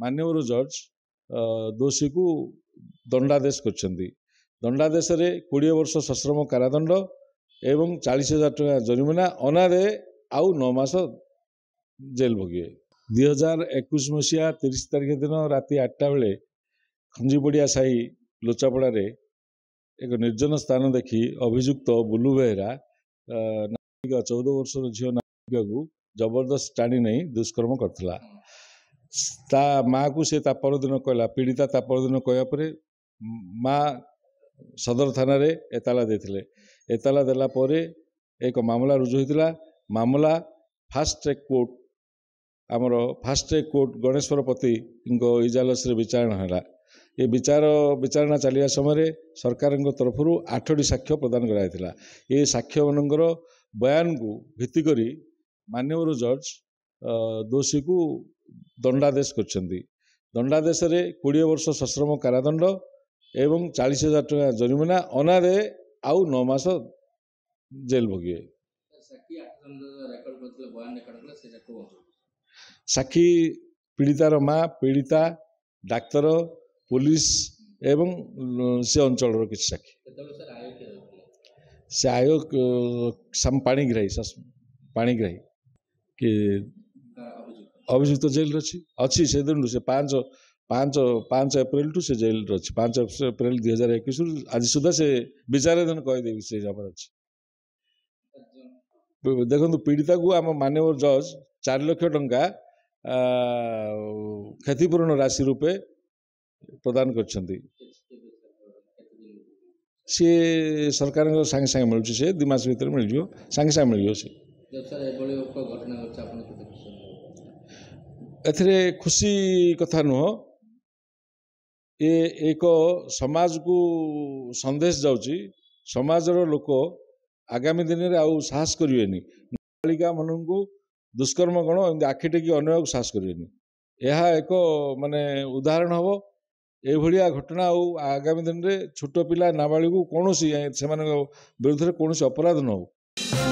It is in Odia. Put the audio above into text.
ମାନ୍ୟବର ଜଜ୍ ଦୋଷୀକୁ ଦଣ୍ଡାଦେଶ କରିଛନ୍ତି ଦଣ୍ଡାଦେଶରେ କୋଡ଼ିଏ ବର୍ଷ ସଶ୍ରମ କାରାଦଣ୍ଡ ଏବଂ ଚାଳିଶ ହଜାର ଟଙ୍କା ଜରିମାନା ଅନାରେ ଆଉ ନଅ ମାସ ଜେଲ୍ ଭୋଗିବେ ଦୁଇ ହଜାର ଏକୋଇଶ ମସିହା ତିରିଶ ତାରିଖ ଦିନ ରାତି ଆଠଟା ବେଳେ ଖଞ୍ଜିପଡ଼ିଆ ସାହି ଲୋଚାପଡ଼ାରେ ଏକ ନିର୍ଜନ ସ୍ଥାନ ଦେଖି ଅଭିଯୁକ୍ତ ବୁଲୁ ବେହେରା ଚଉଦ ବର୍ଷର ଝିଅ ନାବିକାକୁ ଜବରଦସ୍ତ ଟାଣି ନେଇ ଦୁଷ୍କର୍ମ କରିଥିଲା ତା ମାଆକୁ ସେ ତା ପରଦିନ କହିଲା ପୀଡ଼ିତା ତା ପରଦିନ କହିବା ପରେ ମାଆ ସଦର ଥାନାରେ ଏତଲା ଦେଇଥିଲେ ଏତଲା ଦେଲା ପରେ ଏକ ମାମଲା ରୁଜୁ ହୋଇଥିଲା ମାମଲା ଫାଷ୍ଟ ଟ୍ରେକ୍ କୋର୍ଟ ଆମର ଫାଷ୍ଟ ଟ୍ରେକ୍ କୋର୍ଟ ଗଣେଶ୍ୱର ପତିଙ୍କ ଇଜାଲସରେ ବିଚାରଣା ହେଲା ଏ ବିଚାର ବିଚାରଣା ଚାଲିବା ସମୟରେ ସରକାରଙ୍କ ତରଫରୁ ଆଠଟି ସାକ୍ଷ୍ୟ ପ୍ରଦାନ କରାଯାଇଥିଲା ଏ ସାକ୍ଷ୍ୟମାନଙ୍କର ବୟାନକୁ ଭିତ୍ତି କରି ମାନ୍ୟବର ଜଜ୍ ଦୋଷୀକୁ ଦଣ୍ଡାଦେଶ କରିଛନ୍ତି ଦଣ୍ଡାଦେଶରେ କୋଡ଼ିଏ ବର୍ଷ ସଶ୍ରମ କାରାଦଣ୍ଡ ଏବଂ ଚାଳିଶ ହଜାର ଟଙ୍କା ଜରିମାନା ଅନାରେ ଆଉ ନଅ ମାସ ଜେଲ୍ ଭୋଗିବେ ସାକ୍ଷୀ ପୀଡ଼ିତାର ମା' ପୀଡ଼ିତା ଡାକ୍ତର ପୋଲିସ ଏବଂ ସେ ଅଞ୍ଚଳର କିଛି ସାକ୍ଷୀ ସେ ଆୟୋଗ ପାଣିଗ୍ରାହୀ ପାଣିଗ୍ରାହୀ କି ଅଭିଯୁକ୍ତ ଜେଲ୍ରେ ଅଛି ଅଛି ସେଦିନଠୁ ସେ ପାଞ୍ଚ ପାଞ୍ଚ ପାଞ୍ଚ ଏପ୍ରିଲଠୁ ସେ ଜେଲ୍ରେ ଅଛି ପାଞ୍ଚ ଏପ୍ରିଲ୍ ଦୁଇ ହଜାର ଏକୋଇଶରୁ ଆଜି ସୁଦ୍ଧା ସେ ବିଚାରାଧୀନ କହିଦେବି ସେ ଜବର ଅଛି ଦେଖନ୍ତୁ ପୀଡ଼ିତାକୁ ଆମ ମାନ୍ୟବର ଜଜ୍ ଚାରି ଲକ୍ଷ ଟଙ୍କା କ୍ଷତିପୂରଣ ରାଶି ରୂପେ ପ୍ରଦାନ କରିଛନ୍ତି ସିଏ ସରକାରଙ୍କ ସାଙ୍ଗେ ସାଙ୍ଗେ ମିଳୁଛି ସେ ଦୁଇ ମାସ ଭିତରେ ମିଳିଯିବ ସାଙ୍ଗେ ସାଙ୍ଗେ ମିଳିଯିବ ସେ ଏଥିରେ ଖୁସି କଥା ନୁହଁ ଏ ଏକ ସମାଜକୁ ସନ୍ଦେଶ ଯାଉଛି ସମାଜର ଲୋକ ଆଗାମୀ ଦିନରେ ଆଉ ସାହସ କରିବେନି ନାବାଳିକା ମାନଙ୍କୁ ଦୁଷ୍କର୍ମ କ'ଣ ଏମିତି ଆଖି ଟେକି ଅନେଇବାକୁ ସାହସ କରିବେନି ଏହା ଏକ ମାନେ ଉଦାହରଣ ହେବ ଏଇଭଳିଆ ଘଟଣା ଆଉ ଆଗାମୀ ଦିନରେ ଛୋଟ ପିଲା ନାବାଳିକୁ କୌଣସି ସେମାନଙ୍କ ବିରୁଦ୍ଧରେ କୌଣସି ଅପରାଧ ନ ହେଉ